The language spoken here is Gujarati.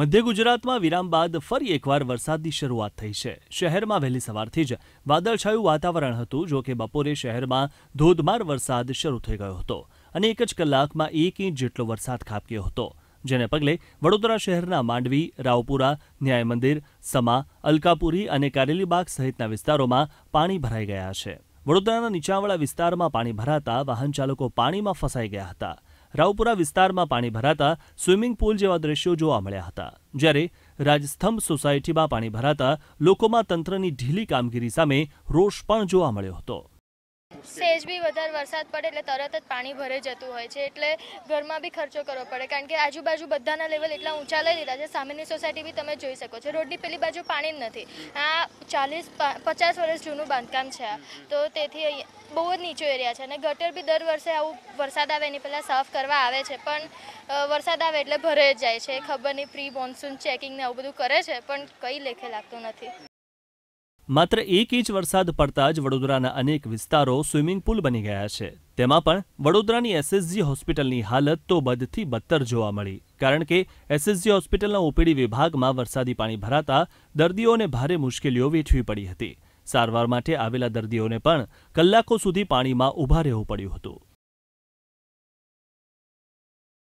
મધ્ય ગુજરાતમાં વિરામ બાદ ફરી એકવાર વરસાદની શરૂઆત થઈ છે શહેરમાં વહેલી સવારથી જ વાદળછાયું વાતાવરણ હતું જોકે બપોરે શહેરમાં ધોધમાર વરસાદ શરૂ થઈ ગયો હતો અને એક જ કલાકમાં એક ઇંચ જેટલો વરસાદ ખાબક્યો હતો જેને પગલે વડોદરા શહેરના માંડવી રાવપુરા ન્યાય મંદિર સમા અલકાપુરી અને કારેલીબાગ સહિતના વિસ્તારોમાં પાણી ભરાઈ ગયા છે વડોદરાના નીચાવાળા વિસ્તારમાં પાણી ભરાતા વાહન ચાલકો પાણીમાં ફસાઈ ગયા હતા રાવપુરા વિસ્તારમાં પાણી ભરાતા સ્વિમિંગ પૂલ જેવા દ્રશ્યો જોવા મળ્યા હતા જ્યારે રાજસ્થંભ સોસાયટીમાં પાણી ભરાતા લોકોમાં તંત્રની ઢીલી કામગીરી સામે રોષ પણ જોવા મળ્યો હતો સેજ બી વધારે વરસાદ પડે એટલે તરત જ પાણી ભરે જતું હોય છે એટલે ઘરમાં બી ખર્ચો કરવો પડે કારણ કે આજુબાજુ બધાના લેવલ એટલા ઊંચા લઈ લીધા છે સામેની સોસાયટી બી તમે જોઈ શકો છો રોડની પેલી બાજુ પાણી જ નથી આ ચાલીસ પચાસ વર્ષ જૂનું બાંધકામ છે તો તેથી બહુ જ નીચો એરિયા છે અને ગટર બી દર વર્ષે આવું વરસાદ આવે એની પહેલાં સાફ કરવા આવે છે પણ વરસાદ આવે એટલે ભરે જ જાય છે ખબર નહીં પ્રી મોન્સૂન ચેકિંગને આવું બધું કરે છે પણ કંઈ લેખે લાગતું નથી માત્ર એક ઇંચ વરસાદ પડતા જ વડોદરાના અનેક વિસ્તારો સ્વિમિંગ પુલ બની ગયા છે તેમાં પણ વડોદરાની એસએસજી હોસ્પિટલની હાલત તો બદથી બદતર જોવા મળી કારણ કે એસએસજી હોસ્પિટલના ઓપીડી વિભાગમાં વરસાદી પાણી ભરાતા દર્દીઓને ભારે મુશ્કેલીઓ વેઠવી પડી હતી સારવાર માટે આવેલા દર્દીઓને પણ કલાકો સુધી પાણીમાં ઊભા રહેવું પડ્યું હતું